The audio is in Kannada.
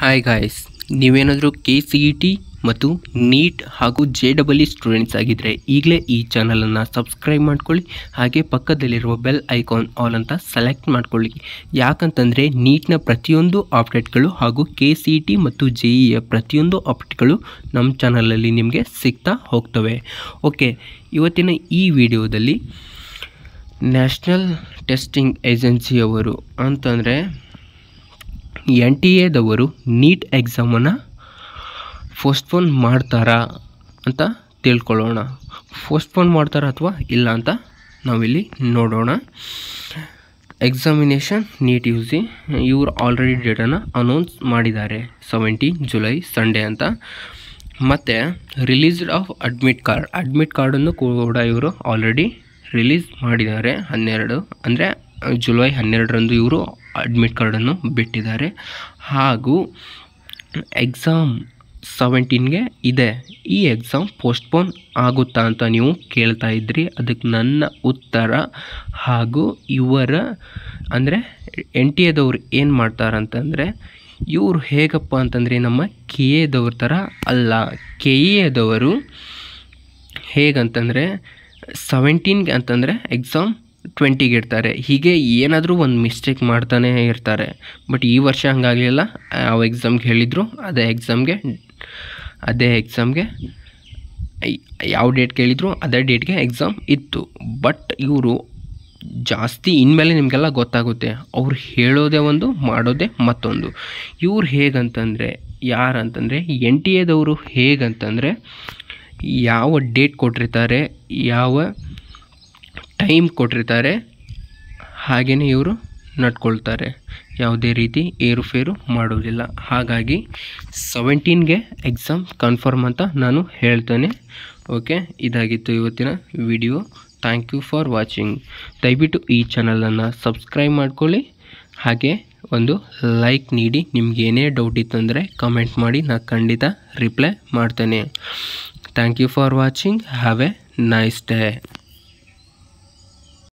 ಹಾಯ್ ಗಾಯ್ಸ್ ನೀವೇನಾದರೂ K C E e T ಮತ್ತು ನೀಟ್ ಹಾಗೂ J double E e students ಆಗಿದ್ದರೆ ಈಗಲೇ ಈ ಚಾನಲನ್ನು ಸಬ್ಸ್ಕ್ರೈಬ್ ಮಾಡ್ಕೊಳ್ಳಿ ಹಾಗೆ ಪಕ್ಕದಲ್ಲಿರುವ ಬೆಲ್ ಐಕಾನ್ ಆಲ್ ಅಂತ ಸೆಲೆಕ್ಟ್ ಮಾಡ್ಕೊಳ್ಳಿ ಯಾಕಂತಂದರೆ ನೀಟ್ನ ಪ್ರತಿಯೊಂದು ಅಪ್ಡೇಟ್ಗಳು ಹಾಗೂ ಕೆ ಸಿ ಇ ಟಿ ಮತ್ತು ಜೆ ಇ e ಯ ಪ್ರತಿಯೊಂದು ಅಪ್ಡೇಟ್ಗಳು ನಮ್ಮ ಚಾನಲಲ್ಲಿ ನಿಮಗೆ ಸಿಗ್ತಾ ಹೋಗ್ತವೆ ಓಕೆ ಇವತ್ತಿನ ಈ ವಿಡಿಯೋದಲ್ಲಿ ನ್ಯಾಷನಲ್ ಟೆಸ್ಟಿಂಗ್ ಏಜೆನ್ಸಿಯವರು ಅಂತಂದರೆ ಎನ್ ಟಿ ಎದವರು ನೀಟ್ ಎಕ್ಸಾಮನ್ನು ಪೋಸ್ಟ್ಪೋನ್ ಮಾಡ್ತಾರಾ ಅಂತ ತಿಳ್ಕೊಳ್ಳೋಣ ಪೋಸ್ಟ್ಪೋನ್ ಮಾಡ್ತಾರ ಅಥವಾ ಇಲ್ಲ ಅಂತ ನಾವಿಲ್ಲಿ ನೋಡೋಣ ಎಕ್ಸಾಮಿನೇಷನ್ ನೀಟ್ ಯು ಸಿ ಇವರು ಆಲ್ರೆಡಿ ಡೇಟನ್ನು ಅನೌನ್ಸ್ ಮಾಡಿದ್ದಾರೆ ಸೆವೆಂಟೀನ್ ಜುಲೈ ಸಂಡೇ ಅಂತ ಮತ್ತು released of admit card admit ಕಾರ್ಡನ್ನು ಕೂಡ ಇವರು ಆಲ್ರೆಡಿ ರಿಲೀಸ್ ಮಾಡಿದ್ದಾರೆ ಹನ್ನೆರಡು ಅಂದರೆ ಜುಲೈ ಹನ್ನೆರಡರಂದು ಇವರು ಅಡ್ಮಿಟ್ ಕಾರ್ಡನ್ನು ಬಿಟ್ಟಿದ್ದಾರೆ ಹಾಗೂ ಎಕ್ಸಾಮ್ ಸೆವೆಂಟೀನ್ಗೆ ಇದೆ ಈ ಎಕ್ಸಾಮ್ ಪೋಸ್ಟ್ಪೋನ್ ಆಗುತ್ತಾ ಅಂತ ನೀವು ಕೇಳ್ತಾ ಇದ್ರಿ ಅದಕ್ಕೆ ನನ್ನ ಉತ್ತರ ಹಾಗೂ ಇವರ ಅಂದರೆ ಎನ್ ಟಿ ಎದವ್ರು ಏನು ಮಾಡ್ತಾರಂತಂದರೆ ಇವರು ಹೇಗಪ್ಪ ಅಂತಂದರೆ ನಮ್ಮ ಕೆ ಎದವ್ರ ಥರ ಅಲ್ಲ ಕೆ ಎದವರು ಹೇಗಂತಂದರೆ ಸೆವೆಂಟೀನ್ಗೆ ಅಂತಂದರೆ ಎಕ್ಸಾಮ್ ಟ್ವೆಂಟಿಗೆ ಇರ್ತಾರೆ ಹೀಗೆ ಏನಾದರೂ ಒಂದು ಮಿಸ್ಟೇಕ್ ಮಾಡ್ತಾನೆ ಇರ್ತಾರೆ ಬಟ್ ಈ ವರ್ಷ ಹಂಗಾಗಲಿಲ್ಲ ಯಾವ ಎಕ್ಸಾಮ್ಗೆ ಹೇಳಿದ್ರು ಅದೇ ಎಕ್ಸಾಮ್ಗೆ ಅದೇ ಎಕ್ಸಾಮ್ಗೆ ಯಾವ ಡೇಟ್ ಕೇಳಿದ್ರು ಅದೇ ಡೇಟ್ಗೆ ಎಕ್ಸಾಮ್ ಇತ್ತು ಬಟ್ ಇವರು ಜಾಸ್ತಿ ಇನ್ಮೇಲೆ ನಿಮಗೆಲ್ಲ ಗೊತ್ತಾಗುತ್ತೆ ಅವ್ರು ಹೇಳೋದೇ ಒಂದು ಮಾಡೋದೇ ಮತ್ತೊಂದು ಇವ್ರು ಹೇಗಂತಂದರೆ ಯಾರಂತಂದರೆ ಎನ್ ಟಿ ಎದವರು ಹೇಗಂತಂದರೆ ಯಾವ ಡೇಟ್ ಕೊಟ್ಟಿರ್ತಾರೆ ಯಾವ ಟೈಮ್ ಕೊಟ್ಟಿರ್ತಾರೆ ಹಾಗೆಯೇ ಇವರು ನಡ್ಕೊಳ್ತಾರೆ ಯಾವುದೇ ರೀತಿ ಏರುಫೇರು ಮಾಡೋದಿಲ್ಲ ಹಾಗಾಗಿ ಸೆವೆಂಟೀನ್ಗೆ ಎಕ್ಸಾಮ್ ಕನ್ಫರ್ಮ್ ಅಂತ ನಾನು ಹೇಳ್ತೇನೆ ಓಕೆ ಇದಾಗಿತ್ತು ಇವತ್ತಿನ video thank you for watching ದಯವಿಟ್ಟು ಈ ಚಾನಲನ್ನು ಸಬ್ಸ್ಕ್ರೈಬ್ ಮಾಡ್ಕೊಳ್ಳಿ ಹಾಗೆ ಒಂದು ಲೈಕ್ ನೀಡಿ ನಿಮ್ಗೆ ಏನೇ ಡೌಟ್ ಇತ್ತಂದರೆ ಕಮೆಂಟ್ ಮಾಡಿ ನಾನು ಖಂಡಿತ ರಿಪ್ಲೈ ಮಾಡ್ತೇನೆ thank you for watching have a nice day